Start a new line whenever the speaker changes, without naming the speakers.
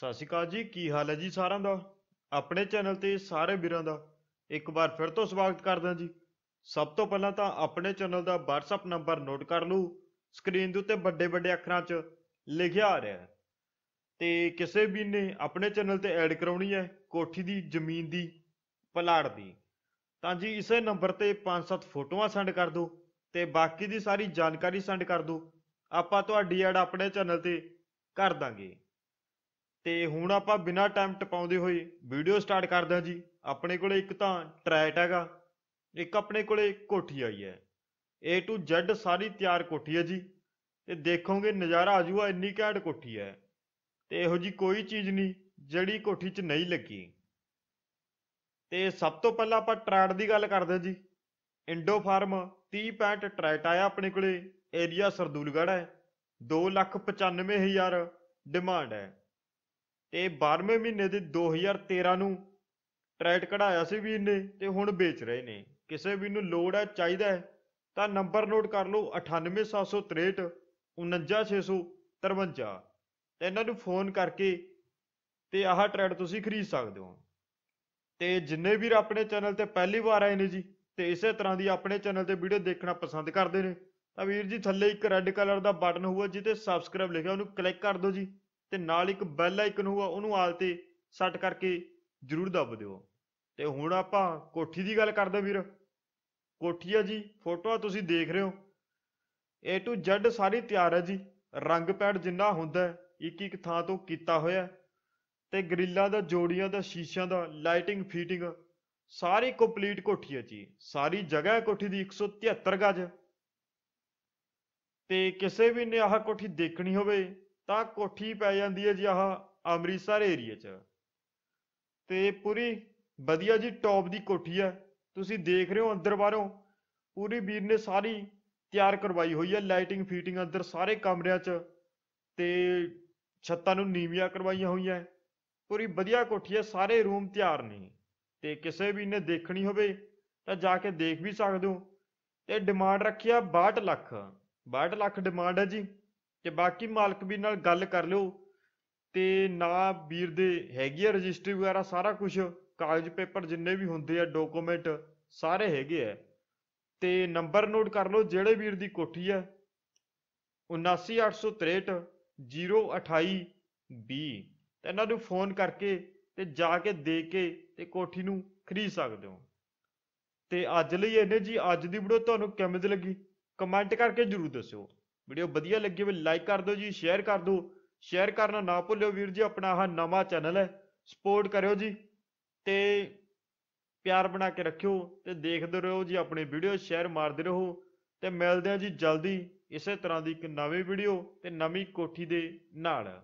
ਸਤਿ ਸ਼੍ਰੀ ਅਕਾਲ ਜੀ ਕੀ ਹਾਲ ਹੈ ਜੀ ਸਾਰਿਆਂ ਦਾ ਆਪਣੇ ਚੈਨਲ ਤੇ ਸਾਰੇ ਵੀਰਾਂ ਦਾ ਇੱਕ ਵਾਰ ਫਿਰ ਤੋਂ ਸਵਾਗਤ ਕਰਦਾ ਜੀ ਸਭ ਤੋਂ ਪਹਿਲਾਂ ਤਾਂ ਆਪਣੇ ਚੈਨਲ ਦਾ WhatsApp ਨੰਬਰ ਨੋਟ ਕਰ ਲਓ ਸਕਰੀਨ ਦੇ ਉੱਤੇ ਵੱਡੇ ਵੱਡੇ ਅੱਖਰਾਂ 'ਚ ਲਿਖਿਆ ਆ ਰਿਹਾ ਹੈ ਤੇ ਕਿਸੇ ਵੀ ਨੇ ਆਪਣੇ ਚੈਨਲ ਤੇ ਐਡ ਕਰਾਉਣੀ ਹੈ ਕੋਠੀ ਦੀ ਜ਼ਮੀਨ ਦੀ ਪਲਾੜ ਦੀ ਤਾਂ ਜੀ ਇਸੇ ਨੰਬਰ ਤੇ 5-7 ਫੋਟੋਆਂ ਸੈਂਡ ਕਰ ਦਿਓ ਤੇ ਬਾਕੀ ਦੀ ਸਾਰੀ ਜਾਣਕਾਰੀ ਸੈਂਡ ਕਰ ਦਿਓ ਆਪਾਂ ਤੁਹਾਡੀ ਐਡ ਆਪਣੇ ਚੈਨਲ ਤੇ ਕਰ ਦਾਂਗੇ ਤੇ ਹੁਣ ਆਪਾਂ ਬਿਨਾਂ ਟਾਈਮ ਟਪਾਉਂਦੇ ਹੋਏ ਵੀਡੀਓ ਸਟਾਰਟ ਕਰਦੇ ਹਾਂ ਜੀ ਆਪਣੇ ਕੋਲੇ ਇੱਕ ਤਾਂ ਟਰੈਟ ਹੈਗਾ ਇੱਕ ਆਪਣੇ ਕੋਲੇ ਕੋਠੀ ਆਈ ਹੈ A to Z ਸਾਰੀ ਤਿਆਰ ਕੋਠੀ ਹੈ ਜੀ ਤੇ ਦੇਖੋਗੇ ਨਜ਼ਾਰਾ ਆ ਇੰਨੀ ਘੈਂਟ ਕੋਠੀ ਹੈ ਤੇ ਇਹੋ ਜੀ ਕੋਈ ਚੀਜ਼ ਨਹੀਂ ਜਿਹੜੀ ਕੋਠੀ 'ਚ ਨਹੀਂ ਲੱਗੀ ਤੇ ਸਭ ਤੋਂ ਪਹਿਲਾਂ ਆਪਾਂ ਟਰੈਟ ਦੀ ਗੱਲ ਕਰਦੇ ਹਾਂ ਜੀ ਇੰਡੋ ਫਾਰਮ 30 65 ਟਰੈਟ ਆਇਆ ਆਪਣੇ ਕੋਲੇ ਏਰੀਆ ਸਰਦੂਲਗੜ੍ਹ ਹੈ 2,95,000 ਡਿਮਾਂਡ ਹੈ ਤੇ 12ਵੇਂ ਮਹੀਨੇ ਦੇ 2013 ਨੂੰ ਟਰੈਕ ਕਢਾਇਆ ਸੀ ਵੀਰ ਨੇ ਤੇ ਹੁਣ ਵੇਚ ਰਹੇ ਨੇ ਕਿਸੇ ਵੀ ਨੂੰ ਲੋੜ ਹੈ ਚਾਹੀਦਾ ਹੈ ਤਾਂ ਨੰਬਰ ਨੋਟ ਕਰ ਲਓ 98763 49653 ਤੇ ਇਹਨਾਂ ਨੂੰ ਫੋਨ ਕਰਕੇ ਤੇ ਆਹ ਟਰੈਡ ਤੁਸੀਂ ਖਰੀਦ ਸਕਦੇ ਹੋ ਤੇ ਜਿੰਨੇ ਵੀਰ ਆਪਣੇ ਚੈਨਲ ਤੇ ਪਹਿਲੀ ਵਾਰ ਆਏ ਨੇ ਜੀ ਤੇ ਇਸੇ ਤਰ੍ਹਾਂ ਦੀ ਆਪਣੇ ਚੈਨਲ ਤੇ ਵੀਡੀਓ ਦੇਖਣਾ ਪਸੰਦ ਕਰਦੇ ਨੇ ਤਾਂ ਵੀਰ ਜੀ ਥੱਲੇ ਇੱਕ ਰੈੱਡ ਕਲਰ ਦਾ ਬਟਨ ਹੋਊਗਾ ਜਿੱਤੇ ਸਬਸਕ੍ਰਾਈਬ ਲਿਖਿਆ ਉਹਨੂੰ ਕਲਿੱਕ ਕਰ ਦਿਓ ਜੀ ਤੇ ਨਾਲ ਇੱਕ ਬੈਲ ਆਈਕਨ ਹੋਊਗਾ ਉਹਨੂੰ ਆਲ ਤੇ ਸੈੱਟ ਕਰਕੇ ਜਰੂਰ ਦੱਬ ਦਿਓ ਤੇ ਹੁਣ ਆਪਾਂ ਕੋਠੀ ਦੀ ਗੱਲ ਕਰਦੇ ਵੀਰ ਕੋਠੀ ਆ ਜੀ ਫੋਟੋਆਂ ਤੁਸੀਂ ਦੇਖ ਰਹੇ ਹੋ A to Z ਸਾਰੀ ਤਿਆਰ ਹੈ ਜੀ ਰੰਗ ਪੈਡ ਜਿੰਨਾ ਹੁੰਦਾ ਇੱਕ ਇੱਕ ਥਾਂ ਤੋਂ ਕੀਤਾ ਹੋਇਆ ਤੇ ਗ੍ਰਿਲਾਂ ਦਾ ਜੋੜੀਆਂ ਦਾ ਸ਼ੀਸ਼ਿਆਂ ਦਾ ਲਾਈਟਿੰਗ ਫੀਟਿੰਗ ਸਾਰੀ ਕੰਪਲੀਟ ਕੋਠੀ ਹੈ ਜੀ ਸਾਰੀ ਜਗ੍ਹਾ ਕੋਠੀ ਦੀ 173 ਗਜ ਤੇ ਕਿਸੇ ਵੀ ਨੇ ਆਹ ਕੋਠੀ ਦੇਖਣੀ ਹੋਵੇ ਤਾਂ ਕੋਠੀ ਪੈ ਜਾਂਦੀ ਹੈ ਜੀ ਆਹ ਅੰਮ੍ਰਿਤਸਰ ਏਰੀਆ 'ਚ ਤੇ ਪੂਰੀ ਵਧੀਆ ਜੀ ਟੌਪ ਦੀ ਕੋਠੀ ਹੈ ਤੁਸੀਂ ਦੇਖ ਰਹੇ ਹੋ ਅੰਦਰ ਬਾਹਰੋਂ ਪੂਰੀ ਵੀਰ ਨੇ ਸਾਰੀ ਤਿਆਰ ਕਰਵਾਈ ਹੋਈ ਹੈ ਲਾਈਟਿੰਗ ਫੀਟਿੰਗ ਅੰਦਰ ਸਾਰੇ ਕਮਰਿਆਂ 'ਚ ਤੇ ਛੱਤਾਂ ਨੂੰ ਨੀਵੀਆਂ ਕਰਵਾਈਆਂ ਹੋਈਆਂ ਪੂਰੀ ਵਧੀਆ ਕੋਠੀ ਹੈ ਸਾਰੇ ਰੂਮ ਤਿਆਰ ਨੇ ਤੇ ਕਿਸੇ ਵੀ ਨੇ ਦੇਖਣੀ ਹੋਵੇ ਤਾਂ ਜਾ ਕੇ ਦੇਖ ਵੀ ਸਕਦੇ ਹੋ ਤੇ ਡਿਮਾਂਡ ਰੱਖਿਆ 62 ਲੱਖ 62 ਲੱਖ ਡਿਮਾਂਡ ਹੈ ਜੀ ਤੇ ਬਾਕੀ ਮਾਲਕ ਵੀ ਨਾਲ ਗੱਲ ਕਰ ਲਿਓ ਤੇ ਨਾ ਵੀਰ ਦੇ ਹੈਗੀ ਆ ਰਜਿਸਟਰੀ ਵਗੈਰਾ ਸਾਰਾ ਕੁਝ ਕਾਗਜ਼ ਪੇਪਰ ਜਿੰਨੇ ਵੀ ਹੁੰਦੇ ਆ ਡਾਕੂਮੈਂਟ ਸਾਰੇ ਹੈਗੇ ਆ ਤੇ ਨੰਬਰ ਨੋਟ ਕਰ ਲਓ ਜਿਹੜੇ ਵੀਰ ਦੀ ਕੋਠੀ ਆ 79863 ਤੇ ਇਹਨਾਂ ਨੂੰ ਫੋਨ ਕਰਕੇ ਤੇ ਜਾ ਕੇ ਦੇ ਕੇ ਤੇ ਕੋਠੀ ਨੂੰ ਖਰੀਦ ਸਕਦੇ ਹੋ ਤੇ ਅੱਜ ਲਈ ਇਹਨੇ ਜੀ ਅੱਜ ਦੀ ਵੀਡੀਓ ਤੁਹਾਨੂੰ ਕਿਵੇਂ ਦੀ ਲੱਗੀ ਕਮੈਂਟ ਕਰਕੇ ਜਰੂਰ ਦੱਸਿਓ ਵੀਡੀਓ ਵਧੀਆ ਲੱਗੀ ਹੋਵੇ ਲਾਈਕ ਕਰ ਦਿਓ ਜੀ ਸ਼ੇਅਰ ਕਰ ਦਿਓ ਸ਼ੇਅਰ ਕਰਨਾ ਨਾ ਭੁੱਲਿਓ ਵੀਰ ਜੀ ਆਪਣਾ ਆਹ ਨਵਾਂ ਚੈਨਲ ਹੈ ਸਪੋਰਟ ਕਰਿਓ ਜੀ ਤੇ ਪਿਆਰ ਬਣਾ ਕੇ ਰੱਖਿਓ ਤੇ ਦੇਖਦੇ ਰਹੋ ਜੀ ਆਪਣੇ ਵੀਡੀਓ ਸ਼ੇਅਰ ਮਾਰਦੇ ਰਹੋ ਤੇ ਮਿਲਦੇ ਆ ਜੀ ਜਲਦੀ ਇਸੇ ਤਰ੍ਹਾਂ ਦੀ ਇੱਕ ਨਵੀਂ ਵੀਡੀਓ ਤੇ ਨਵੀਂ ਕੋਠੀ ਦੇ ਨਾਲ